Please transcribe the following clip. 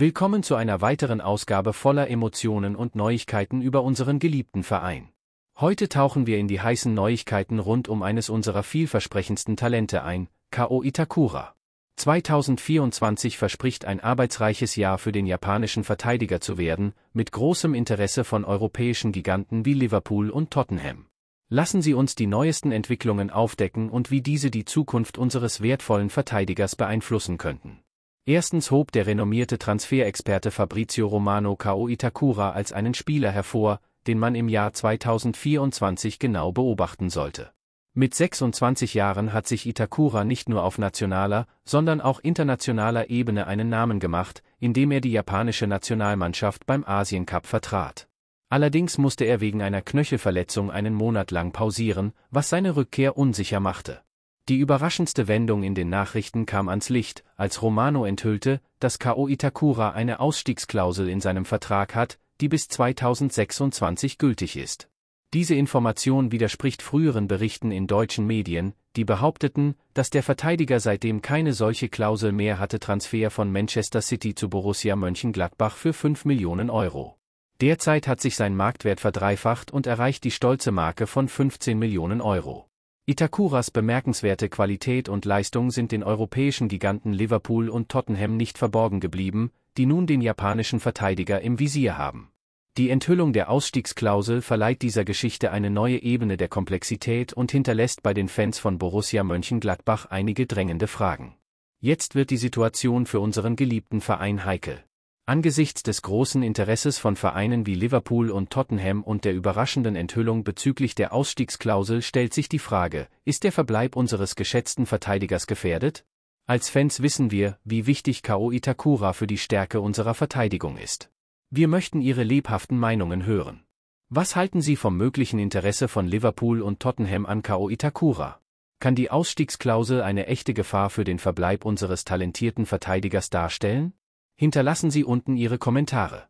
Willkommen zu einer weiteren Ausgabe voller Emotionen und Neuigkeiten über unseren geliebten Verein. Heute tauchen wir in die heißen Neuigkeiten rund um eines unserer vielversprechendsten Talente ein, Kao Itakura. 2024 verspricht ein arbeitsreiches Jahr für den japanischen Verteidiger zu werden, mit großem Interesse von europäischen Giganten wie Liverpool und Tottenham. Lassen Sie uns die neuesten Entwicklungen aufdecken und wie diese die Zukunft unseres wertvollen Verteidigers beeinflussen könnten. Erstens hob der renommierte Transferexperte Fabrizio Romano K.O. Itakura als einen Spieler hervor, den man im Jahr 2024 genau beobachten sollte. Mit 26 Jahren hat sich Itakura nicht nur auf nationaler, sondern auch internationaler Ebene einen Namen gemacht, indem er die japanische Nationalmannschaft beim Asiencup vertrat. Allerdings musste er wegen einer Knöchelverletzung einen Monat lang pausieren, was seine Rückkehr unsicher machte. Die überraschendste Wendung in den Nachrichten kam ans Licht, als Romano enthüllte, dass KO Itakura eine Ausstiegsklausel in seinem Vertrag hat, die bis 2026 gültig ist. Diese Information widerspricht früheren Berichten in deutschen Medien, die behaupteten, dass der Verteidiger seitdem keine solche Klausel mehr hatte. Transfer von Manchester City zu Borussia Mönchengladbach für 5 Millionen Euro. Derzeit hat sich sein Marktwert verdreifacht und erreicht die stolze Marke von 15 Millionen Euro. Itakuras bemerkenswerte Qualität und Leistung sind den europäischen Giganten Liverpool und Tottenham nicht verborgen geblieben, die nun den japanischen Verteidiger im Visier haben. Die Enthüllung der Ausstiegsklausel verleiht dieser Geschichte eine neue Ebene der Komplexität und hinterlässt bei den Fans von Borussia Mönchengladbach einige drängende Fragen. Jetzt wird die Situation für unseren geliebten Verein heikel. Angesichts des großen Interesses von Vereinen wie Liverpool und Tottenham und der überraschenden Enthüllung bezüglich der Ausstiegsklausel stellt sich die Frage, ist der Verbleib unseres geschätzten Verteidigers gefährdet? Als Fans wissen wir, wie wichtig Kao Itakura für die Stärke unserer Verteidigung ist. Wir möchten Ihre lebhaften Meinungen hören. Was halten Sie vom möglichen Interesse von Liverpool und Tottenham an Kao Itakura? Kann die Ausstiegsklausel eine echte Gefahr für den Verbleib unseres talentierten Verteidigers darstellen? hinterlassen Sie unten Ihre Kommentare.